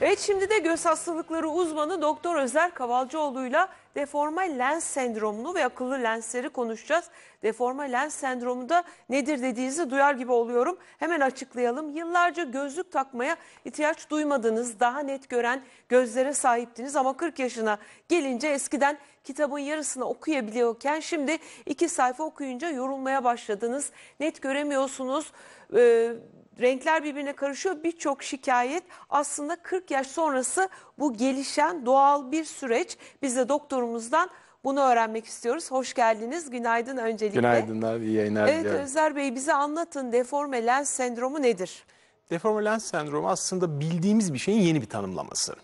Evet şimdi de göz hastalıkları uzmanı Doktor Özer Kavalcıoğlu'yla deforme lens sendromunu ve akıllı lensleri konuşacağız. Deforme lens sendromu da nedir dediğinizi duyar gibi oluyorum. Hemen açıklayalım. Yıllarca gözlük takmaya ihtiyaç duymadınız, daha net gören gözlere sahiptiniz ama 40 yaşına gelince eskiden kitabın yarısını okuyabiliyorken şimdi iki sayfa okuyunca yorulmaya başladınız. Net göremiyorsunuz. Ee, renkler birbirine karışıyor. Birçok şikayet aslında 40 yaş sonrası bu gelişen doğal bir süreç. Biz de doktorumuzdan bunu öğrenmek istiyoruz. Hoş geldiniz. Günaydın öncelikle. Günaydınlar, İyi yayınlar Evet Özer Bey bize anlatın deforme lens sendromu nedir? Deforme lens sendromu aslında bildiğimiz bir şeyin yeni bir tanımlaması.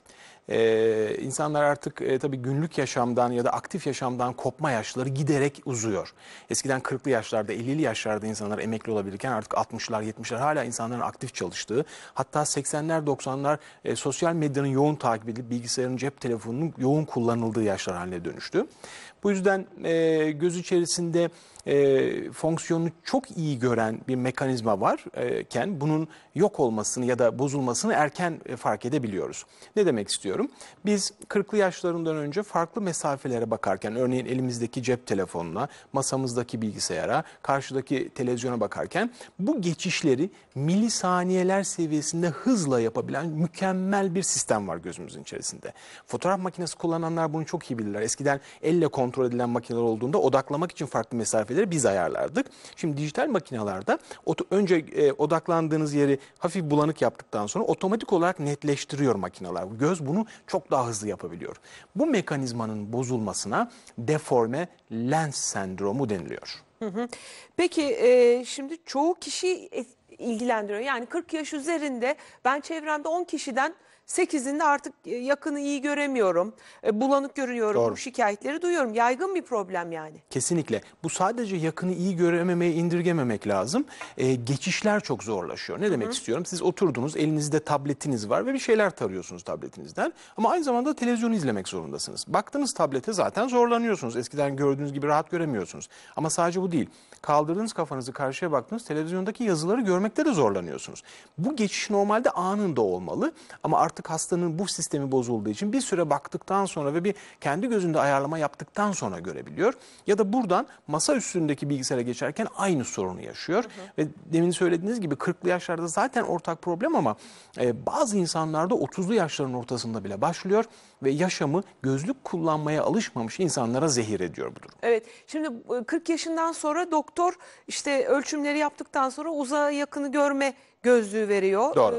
Ee, insanlar artık e, tabii günlük yaşamdan ya da aktif yaşamdan kopma yaşları giderek uzuyor. Eskiden 40'lı yaşlarda, 50'li yaşlarda insanlar emekli olabilirken artık 60'lar, 70'ler hala insanların aktif çalıştığı, hatta 80'ler, 90'lar e, sosyal medyanın yoğun takip edilip bilgisayarın, cep telefonunun yoğun kullanıldığı yaşlar haline dönüştü. Bu yüzden e, göz içerisinde e, fonksiyonunu çok iyi gören bir mekanizma varken e, bunun yok olmasını ya da bozulmasını erken e, fark edebiliyoruz. Ne demek istiyorum? Biz kırklı yaşlarından önce farklı mesafelere bakarken örneğin elimizdeki cep telefonuna, masamızdaki bilgisayara, karşıdaki televizyona bakarken bu geçişleri milisaniyeler seviyesinde hızla yapabilen mükemmel bir sistem var gözümüzün içerisinde. Fotoğraf makinesi kullananlar bunu çok iyi bilirler. Eskiden elle kontrol kontrol edilen makineler olduğunda odaklamak için farklı mesafeleri biz ayarlardık. Şimdi dijital makinelerde önce e, odaklandığınız yeri hafif bulanık yaptıktan sonra otomatik olarak netleştiriyor makineler. Göz bunu çok daha hızlı yapabiliyor. Bu mekanizmanın bozulmasına deforme lens sendromu deniliyor. Peki e, şimdi çoğu kişi ilgilendiriyor. Yani 40 yaş üzerinde ben çevremde 10 kişiden 8'inde artık e, yakını iyi göremiyorum, e, bulanık görünüyorum. Doğru. bu şikayetleri duyuyorum. Yaygın bir problem yani. Kesinlikle. Bu sadece yakını iyi görememeye indirgememek lazım. Ee, geçişler çok zorlaşıyor. Ne demek -hı. istiyorum? Siz oturdunuz, elinizde tabletiniz var ve bir şeyler tarıyorsunuz tabletinizden. Ama aynı zamanda televizyonu izlemek zorundasınız. Baktınız tablete zaten zorlanıyorsunuz. Eskiden gördüğünüz gibi rahat göremiyorsunuz. Ama sadece bu değil. Kaldırdığınız kafanızı karşıya baktınız, televizyondaki yazıları görmek beslemekte de zorlanıyorsunuz. Bu geçiş normalde anında olmalı ama artık hastanın bu sistemi bozulduğu için bir süre baktıktan sonra ve bir kendi gözünde ayarlama yaptıktan sonra görebiliyor. Ya da buradan masa üstündeki bilgisayara geçerken aynı sorunu yaşıyor. Hı hı. Ve demin söylediğiniz gibi 40'lı yaşlarda zaten ortak problem ama e, bazı insanlarda 30'lu yaşların ortasında bile başlıyor ve yaşamı gözlük kullanmaya alışmamış insanlara zehir ediyor bu durum. Evet şimdi 40 ıı, yaşından sonra doktor işte ölçümleri yaptıktan sonra uzağa yakın hakkını görme gözlüğü veriyor. Doğru.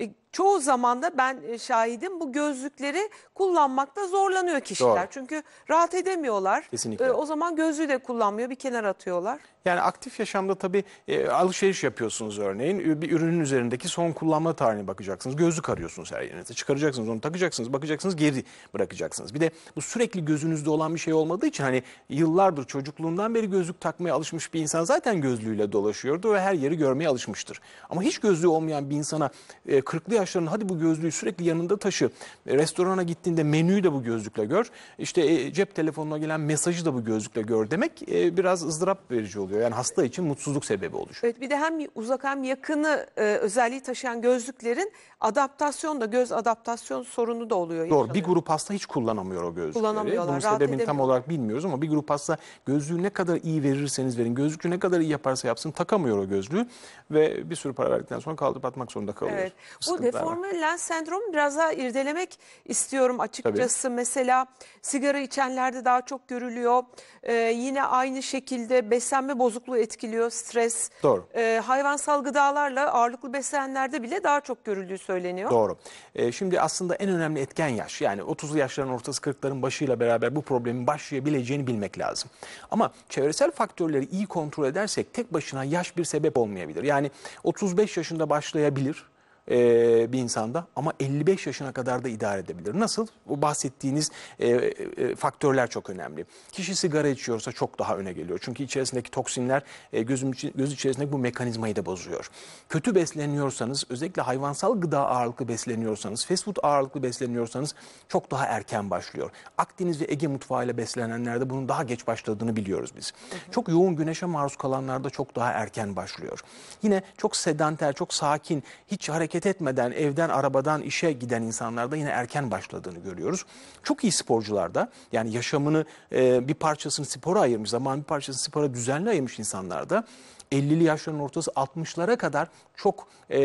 Ee, e, çoğu zaman da ben e, şahidim bu gözlükleri kullanmakta zorlanıyor kişiler. Doğru. Çünkü rahat edemiyorlar. Kesinlikle. E, o zaman gözlüğü de kullanmıyor bir kenara atıyorlar. Yani aktif yaşamda tabii e, alışveriş yapıyorsunuz örneğin. Bir ürünün üzerindeki son kullanma tarihine bakacaksınız. Gözlük arıyorsunuz her yerinize. Çıkaracaksınız onu takacaksınız bakacaksınız geri bırakacaksınız. Bir de bu sürekli gözünüzde olan bir şey olmadığı için hani yıllardır çocukluğundan beri gözlük takmaya alışmış bir insan zaten gözlüğüyle dolaşıyordu ve her yeri görmeye alışmıştır. Ama hiç güneş gözlüğü olmayan bir insana e, 40'lı yaşlarında hadi bu gözlüğü sürekli yanında taşı. E, restorana gittiğinde menüyü de bu gözlükle gör. İşte e, cep telefonuna gelen mesajı da bu gözlükle gör demek e, biraz ızdırap verici oluyor. Yani hasta için mutsuzluk sebebi oluşuyor. Evet bir de hem uzak hem yakını özelliği taşıyan gözlüklerin adaptasyon da göz adaptasyon sorunu da oluyor. Doğru yaşanıyor. bir grup hasta hiç kullanamıyor o gözlükleri. Kullanamıyorlar. Bunun sebebini tam olarak bilmiyoruz ama bir grup hasta gözlüğü ne kadar iyi verirseniz verin gözlüğü ne kadar iyi yaparsa yapsın takamıyor o gözlüğü ve bir sürü para saatten sonra kaldırıp atmak zorunda kalıyor. Evet. Bu deforme lens sendromu biraz daha irdelemek istiyorum açıkçası. Tabii. Mesela sigara içenlerde daha çok görülüyor. Ee, yine aynı şekilde beslenme bozukluğu etkiliyor, stres. Doğru. Ee, hayvansal gıdalarla ağırlıklı beslenenlerde bile daha çok görüldüğü söyleniyor. Doğru. Ee, şimdi aslında en önemli etken yaş. Yani 30'lu yaşların ortası 40'ların başıyla beraber bu problemin başlayabileceğini bilmek lazım. Ama çevresel faktörleri iyi kontrol edersek tek başına yaş bir sebep olmayabilir. Yani 35 5 yaşında başlayabilir e, bir insanda ama 55 yaşına kadar da idare edebilir. Nasıl? Bu bahsettiğiniz e, e, faktörler çok önemli. Kişi sigara içiyorsa çok daha öne geliyor. Çünkü içerisindeki toksinler e, gözüm, göz içerisindeki bu mekanizmayı da bozuyor. Kötü besleniyorsanız özellikle hayvansal gıda ağırlıklı besleniyorsanız, fast food ağırlıklı besleniyorsanız çok daha erken başlıyor. Akdeniz ve Ege mutfağıyla beslenenlerde bunun daha geç başladığını biliyoruz biz. Hı hı. Çok yoğun güneşe maruz kalanlarda çok daha erken başlıyor. Yine çok sedanter, çok sakin, hiç hareket hareket etmeden evden, arabadan, işe giden insanlarda yine erken başladığını görüyoruz. Çok iyi sporcularda yani yaşamını e, bir parçasını spora ayırmış, zaman bir parçasını spora düzenli ayırmış insanlarda 50'li yaşların ortası 60'lara kadar çok e,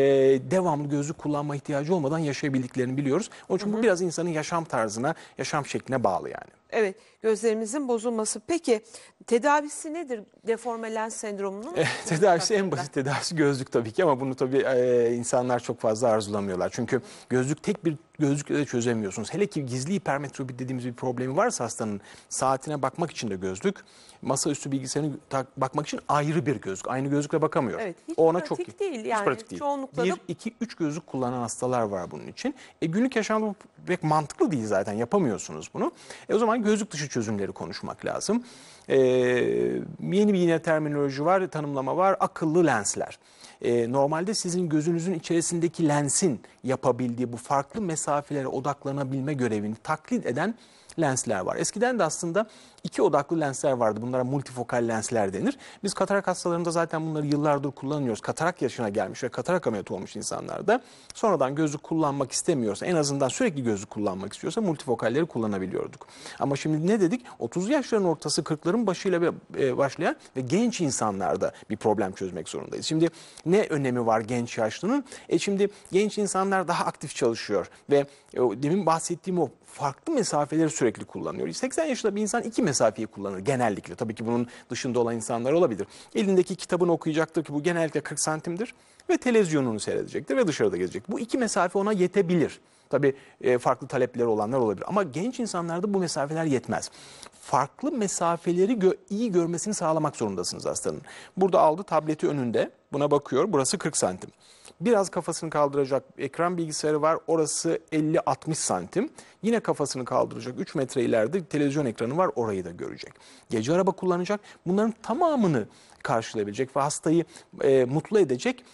devamlı gözlük kullanma ihtiyacı olmadan yaşayabildiklerini biliyoruz. Onun için hı hı. bu biraz insanın yaşam tarzına, yaşam şekline bağlı yani. Evet gözlerimizin bozulması. Peki tedavisi nedir deforme lens sendromunun? E, tedavisi en basit tedavisi gözlük tabii ki ama bunu tabii e, insanlar çok fazla arzulamıyorlar. Çünkü gözlük tek bir gözlükle de çözemiyorsunuz. Hele ki gizli hipermetropi dediğimiz bir problemi varsa hastanın saatine bakmak için de gözlük, masaüstü bilgisayarına bakmak için ayrı bir gözlük. Aynı gözlükle bakamıyor. Evet, hiç o ona pratik çok değil. Hiç yani pratik değil. Çoğunlukla bir, iki, üç gözlük kullanan hastalar var bunun için. E, günlük yaşamda pek mantıklı değil zaten. Yapamıyorsunuz bunu. E, o zaman gözlük dışı çözümleri konuşmak lazım. E, yeni bir yine terminoloji var, tanımlama var. Akıllı lensler. E, normalde sizin gözünüzün içerisindeki lensin yapabildiği bu farklı mesaj mesafelere odaklanabilme görevini taklit eden lensler var. Eskiden de aslında iki odaklı lensler vardı. Bunlara multifokal lensler denir. Biz katarak hastalarında zaten bunları yıllardır kullanıyoruz. Katarak yaşına gelmiş ve katarak ameliyatı olmuş insanlarda sonradan gözlük kullanmak istemiyorsa en azından sürekli gözlük kullanmak istiyorsa multifokalleri kullanabiliyorduk. Ama şimdi ne dedik? 30 yaşların ortası 40'ların başıyla e, başlayan ve genç insanlarda bir problem çözmek zorundayız. Şimdi ne önemi var genç yaşlının? E şimdi genç insanlar daha aktif çalışıyor ve e, demin bahsettiğim o farklı mesafeleri sürekli kullanıyor. 80 yaşında bir insan iki mesafeyi kullanır genellikle. Tabii ki bunun dışında olan insanlar olabilir. Elindeki kitabını okuyacaktır ki bu genellikle 40 santimdir ve televizyonunu seyredecektir ve dışarıda gezecek. Bu iki mesafe ona yetebilir. Tabii e, farklı talepleri olanlar olabilir ama genç insanlarda bu mesafeler yetmez. Farklı mesafeleri gö iyi görmesini sağlamak zorundasınız hastanın. Burada aldı tableti önünde buna bakıyor burası 40 santim. Biraz kafasını kaldıracak ekran bilgisayarı var. Orası 50-60 santim. Yine kafasını kaldıracak 3 metre ileride televizyon ekranı var. Orayı da görecek. Gece araba kullanacak. Bunların tamamını karşılayabilecek ve hastayı e, mutlu edecek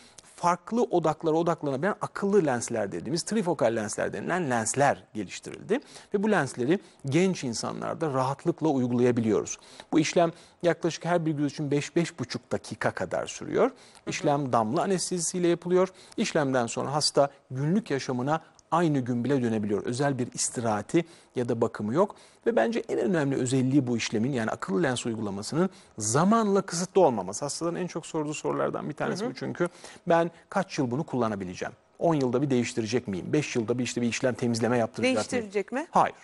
farklı odaklara odaklanabilen akıllı lensler dediğimiz trifokal lensler denilen lensler geliştirildi. Ve bu lensleri genç insanlarda rahatlıkla uygulayabiliyoruz. Bu işlem yaklaşık her bir göz için 5-5,5 dakika kadar sürüyor. İşlem damla anestezisiyle yapılıyor. İşlemden sonra hasta günlük yaşamına aynı gün bile dönebiliyor. Özel bir istirahati ya da bakımı yok. Ve bence en önemli özelliği bu işlemin yani akıllı lens uygulamasının zamanla kısıtlı olmaması. Hastaların en çok sorduğu sorulardan bir tanesi hı hı. bu çünkü. Ben kaç yıl bunu kullanabileceğim? 10 yılda bir değiştirecek miyim? 5 yılda bir işte bir işlem temizleme yaptıracak Değiştirecek mi? Hayır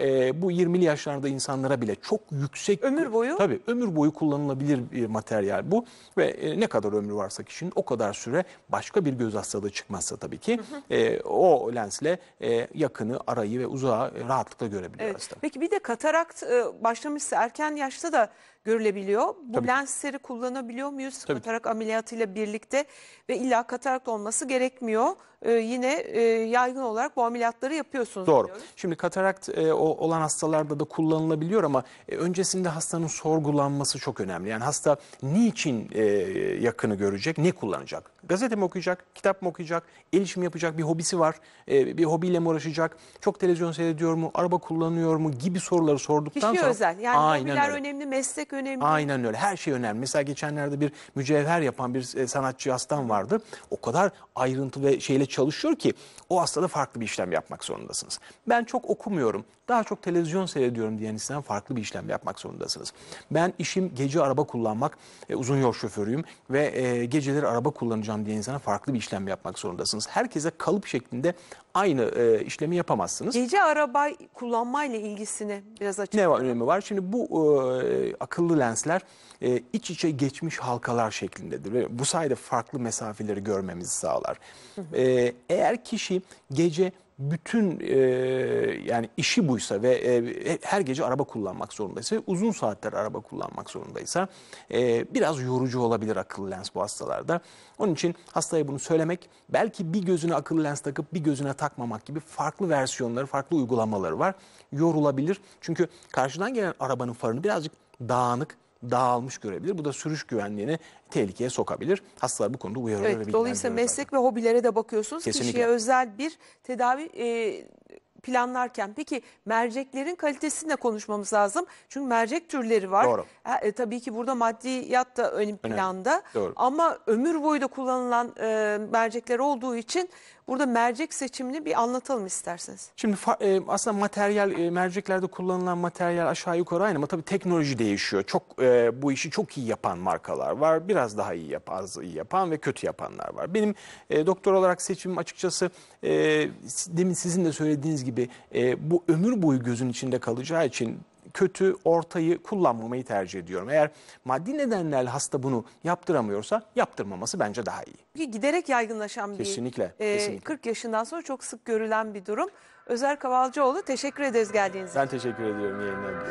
e, bu 20'li yaşlarda insanlara bile çok yüksek ömür boyu tabii ömür boyu kullanılabilir bir materyal bu ve e, ne kadar ömrü varsa kişinin o kadar süre başka bir göz hastalığı çıkmazsa tabii ki hı hı. E, o lensle e, yakını, arayı ve uzağı e, rahatlıkla görebiliyor evet. hasta. Peki bir de katarakt e, başlamışsa erken yaşta da görülebiliyor. Bu Tabii. lensleri kullanabiliyor muyuz? Tabii. Katarak ameliyatıyla birlikte ve illa katarak olması gerekmiyor. Ee, yine e, yaygın olarak bu ameliyatları yapıyorsunuz. Doğru. Diyoruz. Şimdi katarakt e, olan hastalarda da kullanılabiliyor ama e, öncesinde hastanın sorgulanması çok önemli. Yani hasta niçin e, yakını görecek, ne kullanacak? Gazete mi okuyacak, kitap mı okuyacak, el işi yapacak, bir hobisi var, e, bir hobiyle mi uğraşacak, çok televizyon seyrediyor mu, araba kullanıyor mu gibi soruları sorduktan Kişi sonra... Kişi özel. Yani aynen hobiler önemli, meslek destek önemli. Aynen öyle. Her şey önemli. Mesela geçenlerde bir mücevher yapan bir e, sanatçı hastan vardı. O kadar ayrıntı ve şeyle çalışıyor ki o hastada farklı bir işlem yapmak zorundasınız. Ben çok okumuyorum daha çok televizyon seyrediyorum diyen insan farklı bir işlem yapmak zorundasınız. Ben işim gece araba kullanmak, e, uzun yol şoförüyüm ve e, geceleri araba kullanacağım diyen insana farklı bir işlem yapmak zorundasınız. Herkese kalıp şeklinde aynı e, işlemi yapamazsınız. Gece araba kullanmayla ilgisini biraz açık. Ne var, önemi var? Şimdi bu e, akıllı lensler e, iç içe geçmiş halkalar şeklindedir. Ve bu sayede farklı mesafeleri görmemizi sağlar. Hı hı. E, eğer kişi gece bütün e, yani işi buysa ve e, e, her gece araba kullanmak zorundaysa ve uzun saatler araba kullanmak zorundaysa e, biraz yorucu olabilir akıllı lens bu hastalarda. Onun için hastaya bunu söylemek belki bir gözüne akıllı lens takıp bir gözüne takmamak gibi farklı versiyonları farklı uygulamaları var. Yorulabilir çünkü karşıdan gelen arabanın farını birazcık dağınık dağılmış görebilir. Bu da sürüş güvenliğini tehlikeye sokabilir. Hastalar bu konuda uyarılabilir. evet, Dolayısıyla meslek zaten. ve hobilere de bakıyorsunuz. Kesinlikle. Kişiye özel bir tedavi e, planlarken peki merceklerin kalitesini de konuşmamız lazım. Çünkü mercek türleri var. Doğru. E, e tabii ki burada maddiyat da ön planda. Önemli. Doğru. Ama ömür boyu da kullanılan e, mercekler olduğu için Burada mercek seçimini bir anlatalım isterseniz. Şimdi e, aslında materyal e, merceklerde kullanılan materyal aşağı yukarı aynı ama tabii teknoloji değişiyor. Çok e, bu işi çok iyi yapan markalar var. Biraz daha iyi yapan, az iyi yapan ve kötü yapanlar var. Benim doktor olarak seçimim açıkçası demin sizin de söylediğiniz gibi bu ömür boyu gözün içinde kalacağı için kötü ortayı kullanmamayı tercih ediyorum. Eğer maddi nedenlerle hasta bunu yaptıramıyorsa yaptırmaması bence daha iyi. Çünkü giderek yaygınlaşan kesinlikle, bir e, kesinlikle. 40 yaşından sonra çok sık görülen bir durum. Özer Kavalcıoğlu teşekkür ederiz geldiğiniz için. Ben teşekkür ediyorum yayınlarınızda.